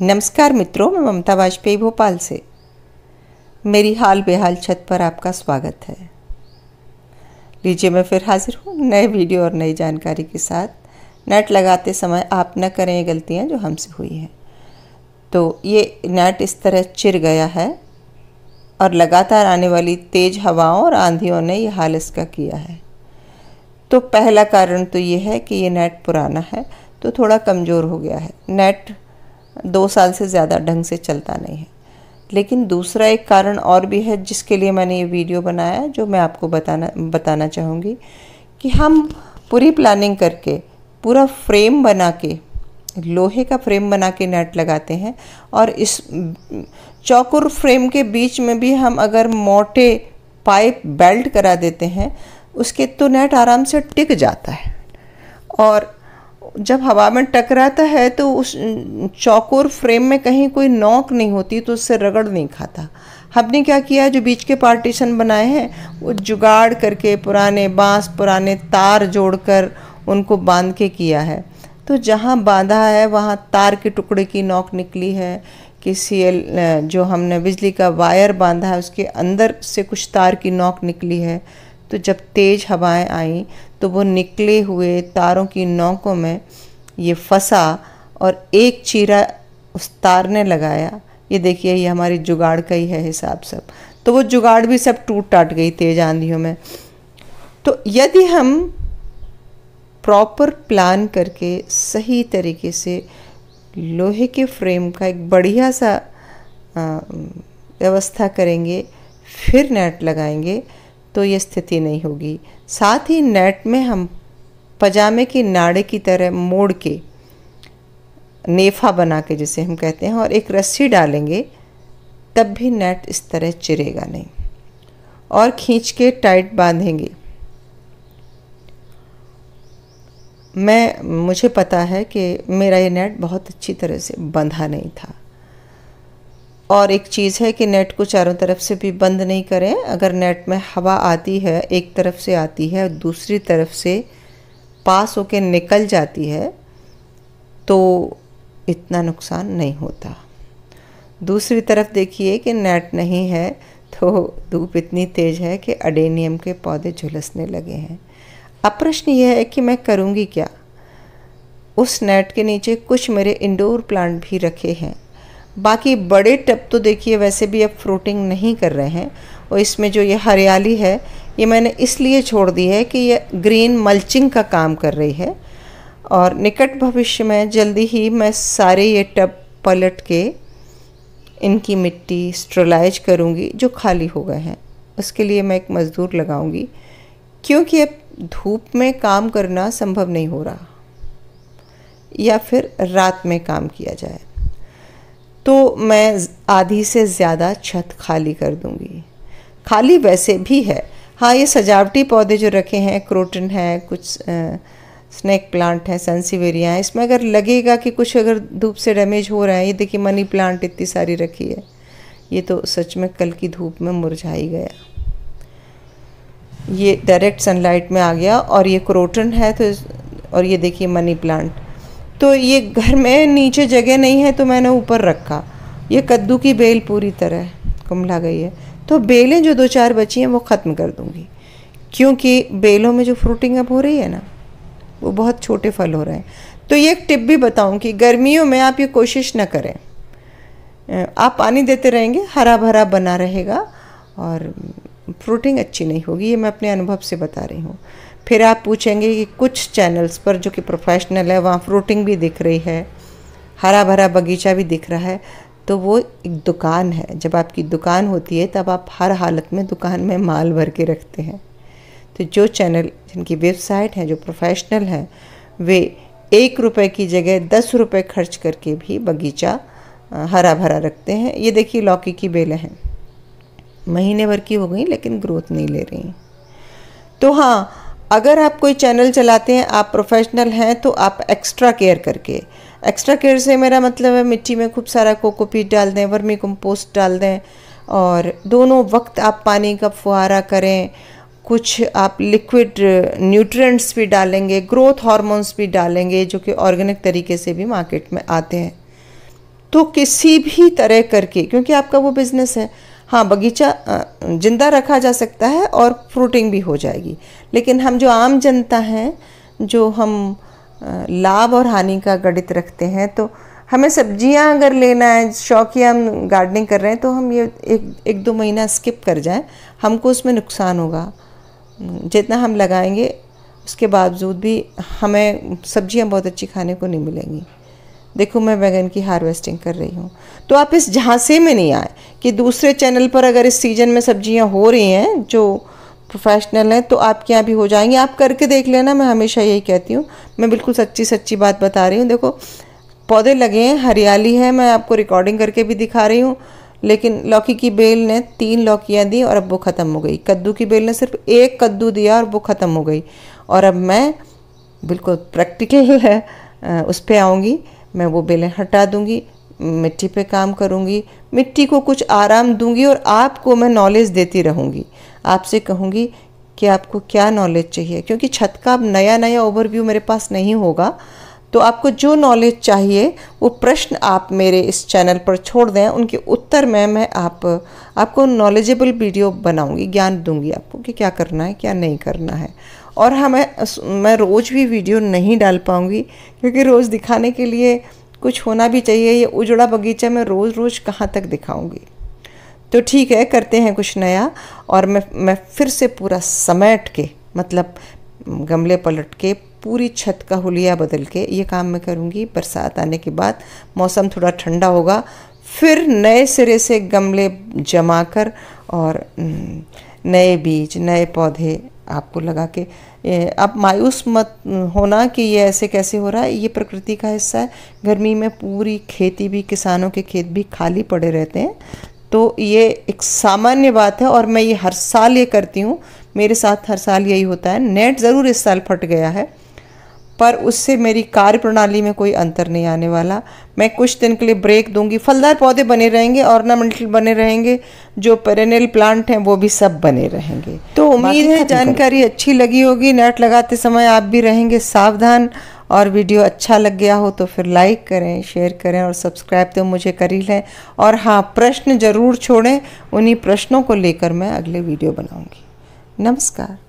नमस्कार मित्रों मैं ममता वाजपेयी भोपाल से मेरी हाल बेहाल छत पर आपका स्वागत है लीजिए मैं फिर हाजिर हूँ नए वीडियो और नई जानकारी के साथ नेट लगाते समय आप न करें ये गलतियाँ जो हमसे हुई हैं तो ये नेट इस तरह चिर गया है और लगातार आने वाली तेज़ हवाओं और आंधियों ने यह हाल इसका किया है तो पहला कारण तो ये है कि ये नेट पुराना है तो थोड़ा कमज़ोर हो गया है नेट दो साल से ज़्यादा ढंग से चलता नहीं है लेकिन दूसरा एक कारण और भी है जिसके लिए मैंने ये वीडियो बनाया जो मैं आपको बताना बताना चाहूँगी कि हम पूरी प्लानिंग करके पूरा फ्रेम बना के लोहे का फ्रेम बना के नेट लगाते हैं और इस चौकुर फ्रेम के बीच में भी हम अगर मोटे पाइप बेल्ट करा देते हैं उसके तो नेट आराम से टिक जाता है और जब हवा में टकराता है तो उस चौकोर फ्रेम में कहीं कोई नोक नहीं होती तो उससे रगड़ नहीं खाता हमने क्या किया जो बीच के पार्टीशन बनाए हैं वो जुगाड़ करके पुराने बांस पुराने तार जोड़कर उनको बांध के किया है तो जहाँ बांधा है वहाँ तार के टुकड़े की नोक निकली है किसी जो हमने बिजली का वायर बांधा है उसके अंदर से कुछ तार की नोक निकली है तो जब तेज हवाएं आईं तो वो निकले हुए तारों की नौकों में ये फंसा और एक चीरा उस तार ने लगाया ये देखिए ये हमारी जुगाड़ का ही है हिसाब सब तो वो जुगाड़ भी सब टूट टाट गई तेज आंधियों में तो यदि हम प्रॉपर प्लान करके सही तरीके से लोहे के फ्रेम का एक बढ़िया सा व्यवस्था करेंगे फिर नेट लगाएंगे तो ये स्थिति नहीं होगी साथ ही नेट में हम पजामे की नाड़े की तरह मोड़ के नेफा बना के जिसे हम कहते हैं और एक रस्सी डालेंगे तब भी नेट इस तरह चिरेगा नहीं और खींच के टाइट बांधेंगे मैं मुझे पता है कि मेरा ये नेट बहुत अच्छी तरह से बंधा नहीं था और एक चीज़ है कि नेट को चारों तरफ से भी बंद नहीं करें अगर नेट में हवा आती है एक तरफ से आती है दूसरी तरफ से पास होकर निकल जाती है तो इतना नुकसान नहीं होता दूसरी तरफ देखिए कि नेट नहीं है तो धूप इतनी तेज़ है कि अडेनियम के पौधे झुलसने लगे हैं अब प्रश्न यह है कि मैं करूँगी क्या उस नेट के नीचे कुछ मेरे इंडोर प्लांट भी रखे हैं बाकी बड़े टब तो देखिए वैसे भी अब फ्रूटिंग नहीं कर रहे हैं और इसमें जो ये हरियाली है ये मैंने इसलिए छोड़ दी है कि ये ग्रीन मल्चिंग का काम कर रही है और निकट भविष्य में जल्दी ही मैं सारे ये टब पलट के इनकी मिट्टी स्ट्रलाइज करूँगी जो खाली हो गए हैं उसके लिए मैं एक मज़दूर लगाऊँगी क्योंकि अब धूप में काम करना संभव नहीं हो रहा या फिर रात में काम किया जाए तो मैं आधी से ज़्यादा छत खाली कर दूंगी खाली वैसे भी है हाँ ये सजावटी पौधे जो रखे हैं क्रोटन है कुछ आ, स्नैक प्लांट है सनसिवेरिया है इसमें अगर लगेगा कि कुछ अगर धूप से डैमेज हो रहा है ये देखिए मनी प्लांट इतनी सारी रखी है ये तो सच में कल की धूप में मुरझा ही गया ये डायरेक्ट सनलाइट में आ गया और ये क्रोटन है तो और ये देखिए मनी प्लांट तो ये घर में नीचे जगह नहीं है तो मैंने ऊपर रखा ये कद्दू की बेल पूरी तरह कुमला गई है तो बेलें जो दो चार बची हैं वो ख़त्म कर दूँगी क्योंकि बेलों में जो फ्रूटिंग अब हो रही है ना वो बहुत छोटे फल हो रहे हैं तो ये एक टिप भी बताऊँ कि गर्मियों में आप ये कोशिश ना करें आप पानी देते रहेंगे हरा भरा बना रहेगा और फ्रूटिंग अच्छी नहीं होगी ये मैं अपने अनुभव से बता रही हूँ फिर आप पूछेंगे कि कुछ चैनल्स पर जो कि प्रोफेशनल है वहाँ फ्रूटिंग भी दिख रही है हरा भरा बगीचा भी दिख रहा है तो वो एक दुकान है जब आपकी दुकान होती है तब आप हर हालत में दुकान में माल भर के रखते हैं तो जो चैनल जिनकी वेबसाइट हैं जो प्रोफेशनल हैं वे एक रुपए की जगह दस रुपए खर्च करके भी बगीचा हरा भरा रखते हैं ये देखिए लौकी की बेलें हैं महीने भर की हो गई लेकिन ग्रोथ नहीं ले रही तो हाँ अगर आप कोई चैनल चलाते हैं आप प्रोफेशनल हैं तो आप एक्स्ट्रा केयर करके एक्स्ट्रा केयर से मेरा मतलब है मिट्टी में खूब सारा कोकोपीट डाल दें वर्मी कंपोस्ट डाल दें और दोनों वक्त आप पानी का फुहारा करें कुछ आप लिक्विड न्यूट्रिएंट्स भी डालेंगे ग्रोथ हार्मोन्स भी डालेंगे जो कि ऑर्गेनिक तरीके से भी मार्केट में आते हैं तो किसी भी तरह करके क्योंकि आपका वो बिज़नेस है हाँ बगीचा जिंदा रखा जा सकता है और फ्रूटिंग भी हो जाएगी लेकिन हम जो आम जनता हैं जो हम लाभ और हानि का गणित रखते हैं तो हमें सब्जियां अगर लेना है शौकिया हम गार्डनिंग कर रहे हैं तो हम ये एक एक दो महीना स्किप कर जाएं हमको उसमें नुकसान होगा जितना हम लगाएंगे उसके बावजूद भी हमें सब्जियां बहुत अच्छी खाने को नहीं मिलेंगी देखो मैं बैगन की हार्वेस्टिंग कर रही हूँ तो आप इस झांसे में नहीं आए कि दूसरे चैनल पर अगर इस सीज़न में सब्जियाँ हो रही हैं जो प्रोफेशनल हैं तो आपके यहाँ भी हो जाएंगे आप करके देख लेना मैं हमेशा यही कहती हूँ मैं बिल्कुल सच्ची सच्ची बात बता रही हूँ देखो पौधे लगे हैं हरियाली है मैं आपको रिकॉर्डिंग करके भी दिखा रही हूँ लेकिन लौकी की बेल ने तीन लौकियाँ दी और अब वो ख़त्म हो गई कद्दू की बेल ने सिर्फ एक कद्दू दिया और वो ख़त्म हो गई और अब मैं बिल्कुल प्रैक्टिकल है उस पर आऊँगी मैं वो बेलें हटा दूंगी मिट्टी पे काम करूंगी मिट्टी को कुछ आराम दूंगी और आपको मैं नॉलेज देती रहूँगी आपसे कहूँगी कि आपको क्या नॉलेज चाहिए क्योंकि छत का अब नया नया ओवरव्यू मेरे पास नहीं होगा तो आपको जो नॉलेज चाहिए वो प्रश्न आप मेरे इस चैनल पर छोड़ दें उनके उत्तर में मैं आप आपको नॉलेजेबल वीडियो बनाऊंगी ज्ञान दूंगी आपको कि क्या करना है क्या नहीं करना है और हमें मैं रोज़ भी वीडियो नहीं डाल पाऊँगी क्योंकि रोज़ दिखाने के लिए कुछ होना भी चाहिए ये उजड़ा बगीचा मैं रोज़ रोज़ कहाँ तक दिखाऊँगी तो ठीक है करते हैं कुछ नया और मैं मैं फिर से पूरा समेट के मतलब गमले पलट के पूरी छत का हुलिया बदल के ये काम मैं करूँगी बरसात आने के बाद मौसम थोड़ा ठंडा होगा फिर नए सिरे से गमले जमा कर और नए बीज नए पौधे आपको लगा कि आप मायूस मत होना कि ये ऐसे कैसे हो रहा है ये प्रकृति का हिस्सा है गर्मी में पूरी खेती भी किसानों के खेत भी खाली पड़े रहते हैं तो ये एक सामान्य बात है और मैं ये हर साल ये करती हूँ मेरे साथ हर साल यही होता है नेट ज़रूर इस साल फट गया है पर उससे मेरी कार्य प्रणाली में कोई अंतर नहीं आने वाला मैं कुछ दिन के लिए ब्रेक दूंगी फलदार पौधे बने रहेंगे ऑर्नामेंटल बने रहेंगे जो पेरेनल प्लांट हैं वो भी सब बने रहेंगे तो उम्मीद है जानकारी अच्छी लगी होगी नेट लगाते समय आप भी रहेंगे सावधान और वीडियो अच्छा लग गया हो तो फिर लाइक करें शेयर करें और सब्सक्राइब तो मुझे कर ही लें और हाँ प्रश्न ज़रूर छोड़ें उन्हीं प्रश्नों को लेकर मैं अगले वीडियो बनाऊँगी नमस्कार